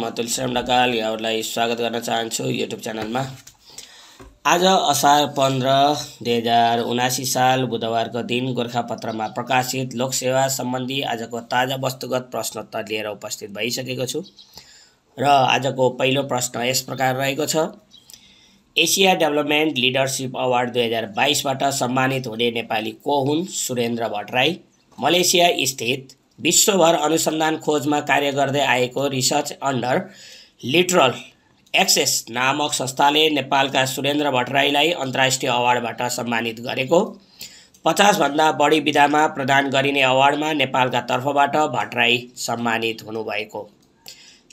म तुलसी ढकाल यहाँहरूलाई स्वागत गर्न चाहन्छु युट्युब च्यानलमा आज असार पन्ध्र दुई हजार उनासी साल बुधबारको दिन गोर्खापत्रमा प्रकाशित लोकसेवा सम्बन्धी आजको ताजा वस्तुगत प्रश्नोत्तर लिएर उपस्थित भइसकेको छु र आजको पहिलो प्रश्न यस प्रकार रहेको छ एसिया डेभलपमेन्ट लिडरसिप अवार्ड दुई हजार बाइसबाट सम्मानित हुने नेपाली को हुन् सुरेन्द्र भट्टराई मलेसिया स्थित विश्वभर अनुसन्धान खोजमा कार्य गर्दै आएको रिसर्च अन्डर लिटरल एक्सेस नामक संस्थाले नेपालका सुरेन्द्र भट्टराईलाई अन्तर्राष्ट्रिय अवार्डबाट सम्मानित गरेको पचासभन्दा बढी विधामा प्रदान गरिने अवार्डमा नेपालका तर्फबाट भट्टराई सम्मानित हुनुभएको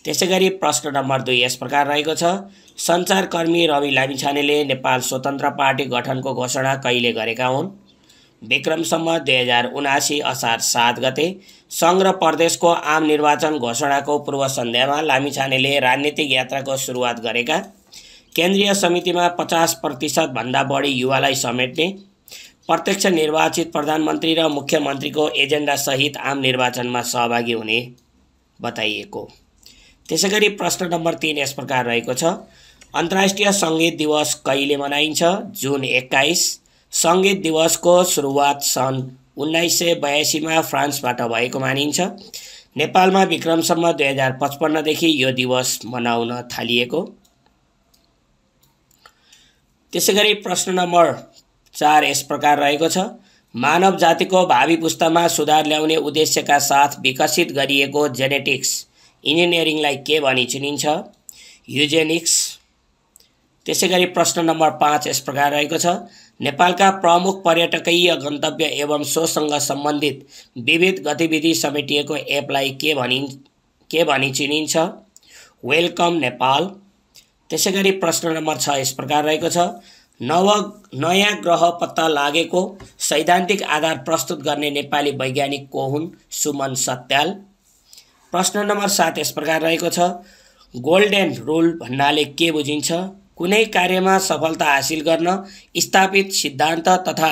त्यसै गरी प्रश्न नम्बर दुई यस प्रकार रहेको छ सञ्चारकर्मी रवि लामिछानेले नेपाल स्वतन्त्र पार्टी गठनको घोषणा कहिले गरेका हुन् विक्रमसम्म दुई हजार उनासी असार सात गते सङ्घ र प्रदेशको आम निर्वाचन घोषणाको पूर्व सन्ध्यामा लामिछानेले राजनीतिक यात्राको सुरुवात गरेका केन्द्रीय समितिमा पचास प्रतिशतभन्दा बढी युवालाई समेट्ने प्रत्यक्ष निर्वाचित प्रधानमन्त्री र मुख्यमन्त्रीको एजेन्डासहित आम निर्वाचनमा सहभागी हुने बताइएको त्यसै गरी प्रश्न नम्बर तिन यस प्रकार रहेको छ अन्तर्राष्ट्रिय सङ्गीत दिवस कहिले मनाइन्छ जुन एक्काइस सङ्गीत दिवसको सुरुवात सन् उन्नाइस सय बयासीमा फ्रान्सबाट भएको मानिन्छ नेपालमा विक्रमसम्म दुई हजार पचपन्नदेखि यो दिवस मनाउन थालिएको त्यसै गरी प्रश्न नम्बर चार यस प्रकार रहेको छ मानव जातिको भावी पुस्तामा सुधार ल्याउने उद्देश्यका साथ विकसित गरिएको जेनेटिक्स इन्जिनियरिङलाई के भनी चिनिन्छ युजेनिक्स त्यसै गरी प्रश्न नम्बर पाँच यस प्रकार रहेको छ नेपालका प्रमुख पर्यटकीय गन्तव्य एवं सोसँग सम्बन्धित विविध गतिविधि समेटिएको एपलाई के भनि के भनी चिनिन्छ वेलकम नेपाल त्यसै गरी प्रश्न नम्बर छ यस प्रकार रहेको छ नव नयाँ ग्रह पत्ता लागेको सैद्धान्तिक आधार प्रस्तुत गर्ने नेपाली वैज्ञानिक को हुन् सुमन सत्याल प्रश्न नम्बर सात यस प्रकार रहेको छ गोल्डेन रुल भन्नाले के बुझिन्छ कुनै कार्यमा सफलता हासिल गर्न स्थापित सिद्धान्त तथा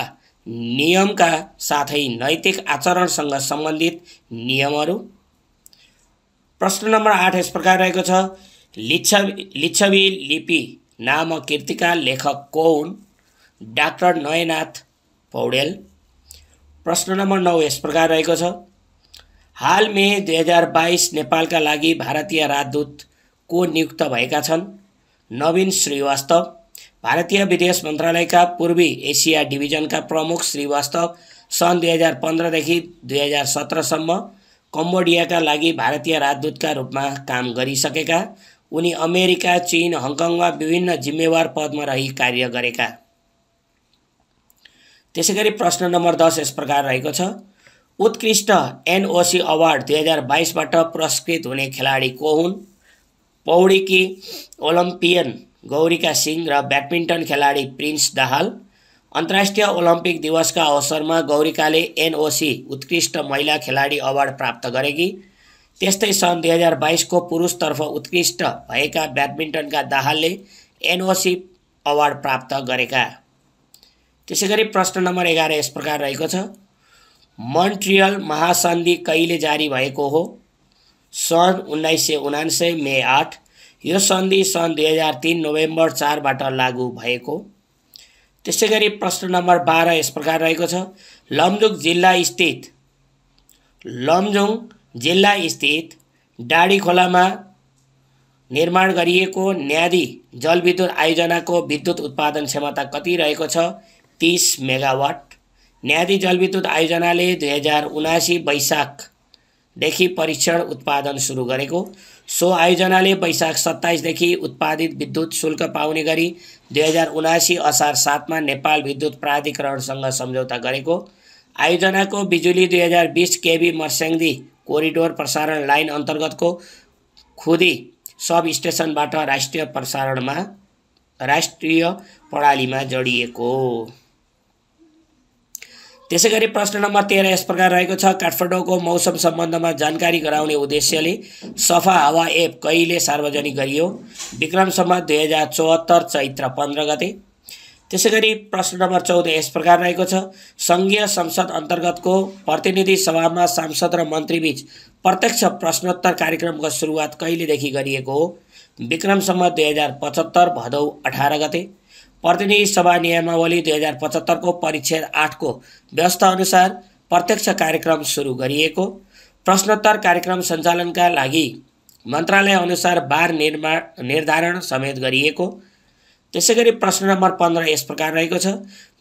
नियमका साथै नैतिक आचरणसँग सम्बन्धित नियमहरू प्रश्न नम्बर आठ यस प्रकार रहेको छ लिच्छ लिच्छवी लिपि नाम कृतिका लेखक को हुन् डाक्टर नयनाथ पौडेल प्रश्न नम्बर नौ यस प्रकार रहेको छ हाल मे दुई हजार बाइस नेपालका लागि भारतीय राजदूत को नियुक्त भएका छन् नवीन श्रीवास्तव भारतीय विदेश मन्त्रालयका पूर्वी एसिया डिभिजनका प्रमुख श्रीवास्तव सन् दुई हजार पन्ध्रदेखि दुई हजार सत्रसम्म कम्बोडियाका लागि भारतीय राजदूतका रूपमा काम गरिसकेका उनी अमेरिका चीन हङकङमा विभिन्न जिम्मेवार पदमा रही कार्य गरेका त्यसै गरी प्रश्न नम्बर दस यस प्रकार रहेको छ उत्कृष्ट एनओसी अवार्ड दुई हजार बाइसबाट पुरस्कृत हुने खेलाडी को हुन् पौडीकी ओलम्पियन गौरीका सिंह र ब्याडमिन्टन खेलाडी प्रिन्स दाहाल अन्तर्राष्ट्रिय ओलम्पिक दिवसका अवसरमा गौरीकाले एनओसी उत्कृष्ट महिला खेलाडी अवार्ड प्राप्त गरेकी त्यस्तै सन् दुई हजार बाइसको पुरुषतर्फ उत्कृष्ट भएका ब्याडमिन्टनका दाहालले एनओसी अवार्ड प्राप्त गरेका त्यसै गरी प्रश्न नम्बर एघार यस प्रकार रहेको छ मन्ट्रियल महासन्धि कहिले जारी भएको हो सन् उन्नाइस सय उनान्सय मे आठ यो सन्धि सन् दुई हजार तिन नोभेम्बर चारबाट लागू भएको त्यसै गरी प्रश्न नम्बर बाह्र यस प्रकार रहेको छ लमजुङ जिल्ला स्थित लमजुङ जिल्ला स्थित डाँडी खोलामा निर्माण गरिएको न्यादी जलविद्युत आयोजनाको विद्युत उत्पादन क्षमता कति रहेको छ तिस मेगावाट न्यादी जलविद्युत आयोजनाले दुई हजार उनासी वैशाख देखि परीक्षण उत्पादन सुरु गरेको सो आयोजनाले वैशाख सत्ताइसदेखि उत्पादित विद्युत शुल्क पाउने गरी दुई हजार उनासी असार सातमा नेपाल विद्युत प्राधिकरणसँग सम्झौता गरेको आयोजनाको बिजुली दुई हजार बिस केबी मर्स्याङ्दी कोरिडोर प्रसारण लाइन अन्तर्गतको खुदी सब स्टेसनबाट राष्ट्रिय प्रसारणमा राष्ट्रिय प्रणालीमा जोडिएको त्यसै गरी प्रश्न नम्बर तेह्र यस प्रकार रहेको छ काठमाडौँको मौसम सम्बन्धमा जानकारी गराउने उद्देश्यले सफा हावा एप कहिले सार्वजनिक गरियो विक्रमसम्म दुई हजार चौहत्तर चैत्र पन्ध्र गते त्यसै गरी प्रश्न नम्बर चौध यस प्रकार रहेको छ सङ्घीय संसद अन्तर्गतको प्रतिनिधि सभामा सांसद र मन्त्रीबीच प्रत्यक्ष प्रश्नोत्तर कार्यक्रमको सुरुवात कहिलेदेखि गरिएको हो विक्रमसम्म दुई हजार पचहत्तर भदौ अठार गते प्रतिनिधि सभा नियमावली दुई हजार पचहत्तरको परिच्छेद आठको व्यवस्थाअनुसार प्रत्यक्ष कार्यक्रम सुरु गरिएको प्रश्नोत्तर कार्यक्रम सञ्चालनका लागि मन्त्रालय अनुसार बार निर्माण निर्धारण समेत गरिएको त्यसै गरी प्रश्न नम्बर पन्ध्र यस प्रकार रहेको छ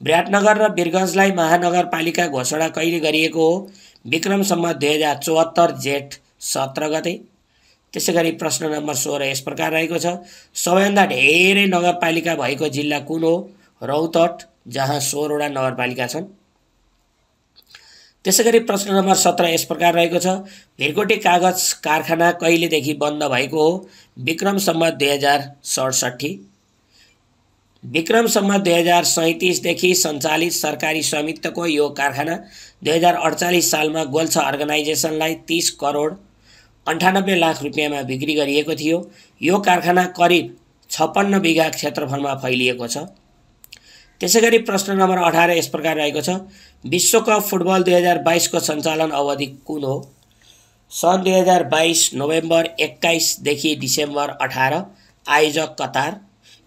विराटनगर र वीरगन्जलाई महानगरपालिका घोषणा कहिले गरिएको हो विक्रमसम्म दुई हजार चौहत्तर जेठ सत्र गते त्यसै गरी प्रश्न नम्बर सोह्र यस प्रकार रहेको छ सबैभन्दा धेरै नगरपालिका भएको जिल्ला कुन हो रौतट जहाँ सोह्रवटा नगरपालिका छन् त्यसै गरी प्रश्न नम्बर सत्र यस प्रकार रहेको छ भिरकोटे कागज कारखाना कहिलेदेखि बन्द भएको हो विक्रमसम्म दुई हजार सडसठी विक्रमसम्म दुई हजार सैँतिसदेखि सञ्चालित सरकारी स्वामित्वको यो कारखाना दुई हजार अडचालिस सालमा गोल्छ अर्गनाइजेसनलाई तिस करोड अन्ठानब्बे लाख रुपियाँमा बिक्री गरिएको थियो यो कारखाना करिब छप्पन्न बिघा क्षेत्रफलमा फैलिएको छ त्यसै गरी प्रश्न नम्बर अठार यस प्रकार रहेको छ विश्वकप फुटबल दुई हजार बाइसको सञ्चालन अवधि कुन हो सन् दुई हजार बाइस नोभेम्बर एक्काइसदेखि डिसेम्बर अठार आयोजक कतार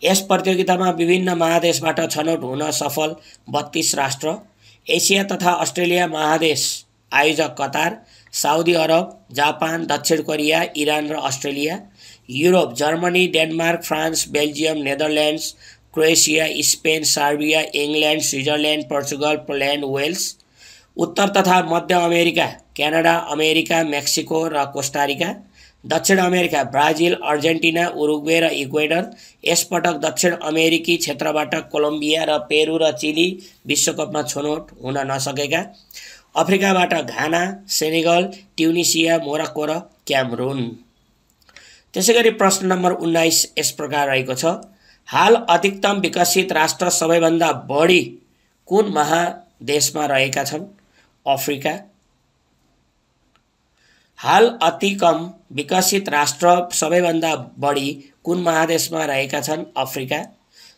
यस प्रतियोगितामा विभिन्न महादेशबाट छनौट हुन सफल बत्तिस राष्ट्र एसिया तथा अस्ट्रेलिया महादेश आयोजक कतार साउदी अरब जापान दक्षिण कोरिया इरान र Australia Europe Germany Denmark France Belgium Netherlands Croatia Spain Serbia England Switzerland Portugal Poland Wales उत्तर तथा मध्य अमेरिका क्यानाडा अमेरिका मेक्सिको र कोस्टारिका दक्षिण अमेरिका ब्राजिल अर्जेन्टिना उरुग्वे र इक्वेडर यसपटक दक्षिण अमेरिकी क्षेत्रबाट कोलम्बिया र पेरु र चिली विश्वकपमा छनौट हुन नसकेका अफ्रिकाबाट घाना सेनेगल ट्युनिसिया मोरक्को र क्यामरुन त्यसै गरी प्रश्न नम्बर उन्नाइस यस प्रकार रहेको छ हाल अधिकतम विकसित राष्ट्र सबैभन्दा बढी कुन महादेशमा रहेका छन् अफ्रिका हाल अतिकम विकसित राष्ट्र सबैभन्दा बढी कुन महादेशमा रहेका छन् अफ्रिका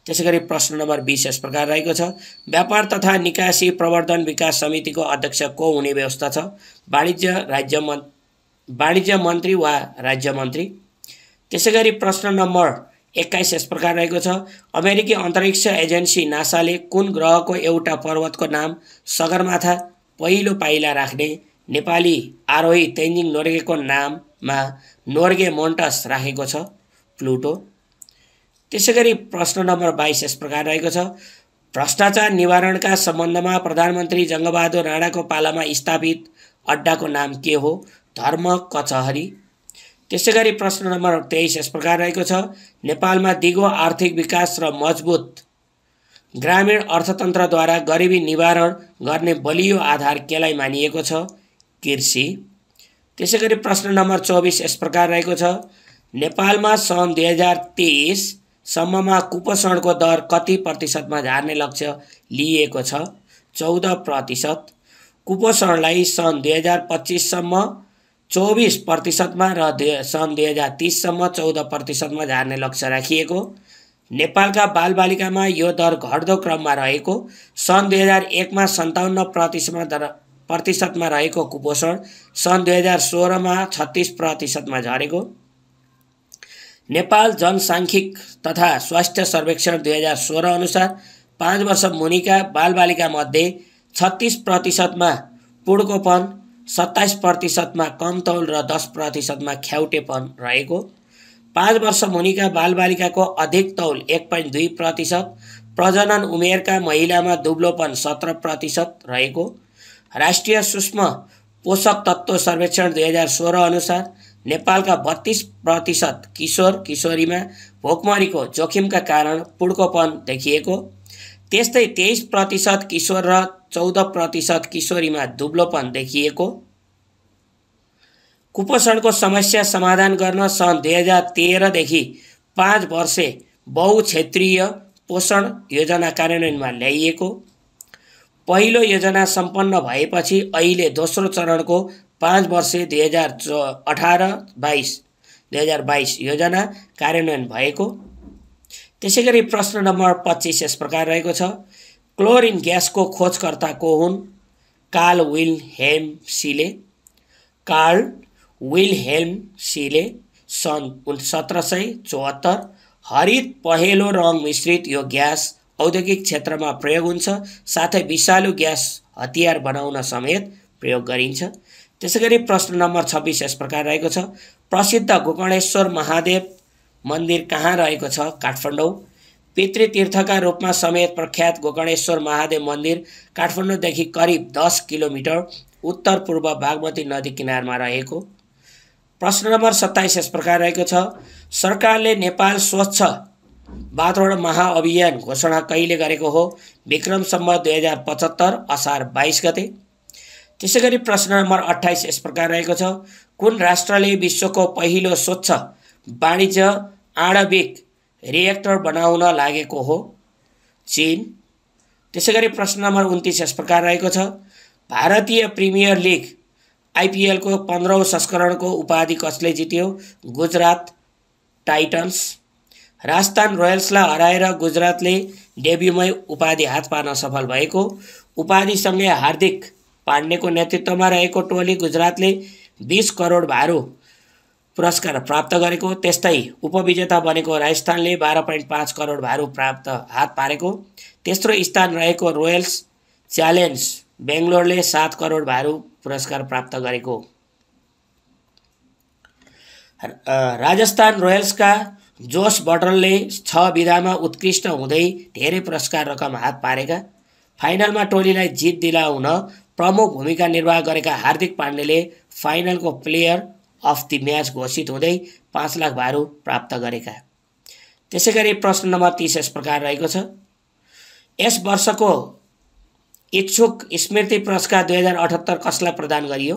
त्यसै गरी प्रश्न नम्बर बिस यस प्रकार रहेको छ व्यापार तथा निकासी प्रवर्धन विकास समितिको अध्यक्ष को हुने व्यवस्था छ वाणिज्य राज्य मन् वाणिज्य मन्त्री वा राज्य मन्त्री त्यसै गरी प्रश्न नम्बर एक्काइस यस प्रकार रहेको छ अमेरिकी अन्तरिक्ष एजेन्सी नासाले कुन ग्रहको एउटा पर्वतको नाम सगरमाथा पहिलो पाइला राख्ने नेपाली आरोही तेन्जिङ नोर्गेको नाममा नोर्गे मोन्टस राखेको छ प्लुटो त्यसै गरी प्रश्न नम्बर बाइस यस प्रकार रहेको छ भ्रष्टाचार निवारणका सम्बन्धमा प्रधानमन्त्री जङ्गबहादुर राणाको पालामा स्थापित अड्डाको नाम के हो धर्म कचहरी त्यसै गरी प्रश्न नम्बर तेइस यस प्रकार रहेको छ नेपालमा दिगो आर्थिक विकास र मजबुत ग्रामीण अर्थतन्त्रद्वारा गरिबी निवारण गर्ने बलियो आधार केलाई मानिएको छ कृषि त्यसै गरी प्रश्न नम्बर चौबिस यस प्रकार रहेको छ नेपालमा सन् दुई हजार तेइस सम्ममा कुपोषणको दर कति प्रतिशतमा झार्ने लक्ष्य लिइएको छ चौध प्रतिशत कुपोषणलाई सन् दुई हजार पच्चिससम्म चौबिस प्रतिशतमा र सन् दुई हजार तिससम्म चौध प्रतिशतमा झार्ने लक्ष्य राखिएको नेपालका बालबालिकामा यो दर घट्दो क्रममा रहेको सन् दुई हजार एकमा सन्ताउन्न प्रतिशतमा दर प्रतिशतमा रहेको कुपोषण सन् दुई हजार सोह्रमा छत्तिस प्रतिशतमा झरेको नेपाल जनसाङ्ख्यिक तथा स्वास्थ्य सर्वेक्षण दुई हजार सोह्र अनुसार पाँच वर्ष मुनिका बालबालिकामध्ये छत्तिस प्रतिशतमा पुड्कोपन सत्ताइस प्रतिशतमा तौल र दस प्रतिशतमा ख्याउटेपन रहेको पाँच वर्ष मुनिका बालबालिकाको अधिक तौल एक पोइन्ट दुई प्रतिशत प्रजनन उमेरका महिलामा दुब्लोपन सत्र प्रतिशत रहेको राष्ट्रिय सूक्ष्म पोषक तत्त्व सर्वेक्षण दुई हजार सोह्र अनुसार नेपालका बत्तिस प्रतिशत किशोर किशोरीमा भोकमरीको जोखिमका कारण पुड्कोपन देखिएको त्यस्तै तेइस प्रतिशत किशोर र चौध प्रतिशत किशोरीमा दुब्लोपन देखिएको कुपोषणको समस्या समाधान गर्न सन् दुई हजार तेह्रदेखि पाँच वर्षे बहुक्षेत्रीय पोषण योजना कार्यान्वयनमा ल्याइएको पहिलो योजना सम्पन्न भएपछि अहिले दोस्रो चरणको पाँच वर्ष दुई हजार च अठार बाइस दुई हजार बाइस योजना कार्यान्वयन भएको त्यसै गरी प्रश्न नम्बर पच्चिस यस प्रकार रहेको छ क्लोरिन ग्यासको खोजकर्ता को हुन् Carl Wilhelm Scheele Carl Wilhelm Scheele सन् सत्र सय चौहत्तर हरित पहेँलो रङ मिश्रित यो ग्यास औद्योगिक क्षेत्रमा प्रयोग हुन्छ साथै विषालु ग्यास हतियार बनाउन समेत प्रयोग गरिन्छ त्यसै गरी प्रश्न नम्बर छब्बिस यस प्रकार रहेको छ प्रसिद्ध गोकर्णेश्वर महादेव मन्दिर कहाँ रहेको छ काठमाडौँ पितृतीर्थका रूपमा समेत प्रख्यात गोकर्णेश्वर महादेव मन्दिर काठमाडौँदेखि करिब दस किलोमिटर उत्तर पूर्व बागमती नदी किनारमा रहेको प्रश्न नम्बर सत्ताइस यस प्रकार रहेको छ सरकारले नेपाल स्वच्छ वातावरण महाअभियान घोषणा कहिले गरेको हो विक्रम सम्म दुई हजार पचहत्तर असार बाइस गते त्यसै गरी प्रश्न नम्बर अठाइस यस प्रकार रहेको छ कुन राष्ट्रले विश्वको पहिलो स्वच्छ वाणिज्य आणविक रिएक्टर बनाउन लागेको हो चिन त्यसै गरी प्रश्न नम्बर उन्तिस यस प्रकार रहेको छ भारतीय प्रिमियर लिग आइपिएलको पन्ध्रौँ संस्करणको उपाधि कसले जित्यो गुजरात टाइटन्स राजस्थान रोयल्सलाई हराएर गुजरातले डेब्युमै उपाधि हात पार्न सफल भएको उपाधिसँगै हार्दिक पाण्डेको नेतृत्वमा रहेको टोली गुजरातले बिस करोड भारू पुरस्कार प्राप्त गरेको त्यस्तै उपविजेता बनेको राजस्थानले बाह्र पोइन्ट पाँच करोड भारू प्राप्त हात पारेको तेस्रो स्थान रहेको रोयल्स च्यालेन्ज बेङ्गलोरले सात करोड भारू पुरस्कार प्राप्त गरेको राजस्थान रोयल्सका जोस बटलले छ विधामा उत्कृष्ट हुँदै धेरै पुरस्कार रकम हात पारेका फाइनलमा टोलीलाई जित दिलाउन प्रमुख भूमिका निर्वाह गरेका हार्दिक पाण्डेले फाइनलको प्लेयर अफ दि म्याच घोषित हुँदै पाँच लाख भारू प्राप्त गरेका त्यसै गरी प्रश्न नम्बर तिस यस प्रकार रहेको छ यस वर्षको इच्छुक स्मृति पुरस्कार दुई हजार अठहत्तर कसलाई प्रदान गरियो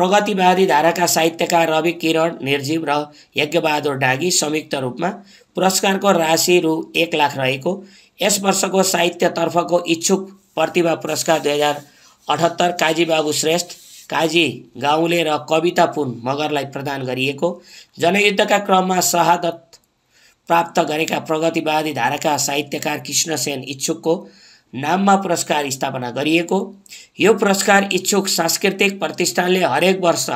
प्रगतिवादी धाराका साहित्यकार रवि किरण निर्जीव र यज्ञबहादुर डागी संयुक्त रूपमा पुरस्कारको राशि रु एक लाख रहेको यस वर्षको साहित्यतर्फको इच्छुक प्रतिभा पुरस्कार दुई हजार अठहत्तर काजीबाबु श्रेष्ठ काजी गाउँले र कविता मगरलाई प्रदान गरिएको जनयुद्धका क्रममा शहादत प्राप्त गरेका प्रगतिवादी धाराका साहित्यकार कृष्णसेन इच्छुकको नाममा पुरस्कार स्थापना गरिएको यो पुरस्कार इच्छुक सांस्कृतिक प्रतिष्ठानले हरेक वर्ष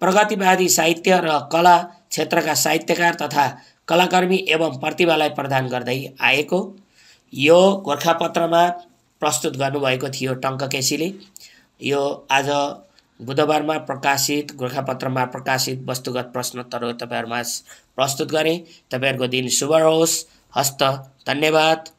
प्रगतिवादी साहित्य र कला क्षेत्रका साहित्यकार तथा कलाकर्मी एवं प्रतिभालाई प्रदान गर्दै आएको यो गोर्खापत्रमा प्रस्तुत गर्नुभएको थियो टङ्क केसीले यो आज बुधबारमा प्रकाशित गोर्खापत्रमा प्रकाशित वस्तुगत प्रश्नोत्तरहरू तपाईँहरूमा प्रस्तुत गरेँ तपाईँहरूको दिन शुभ रहोस् हस्त धन्यवाद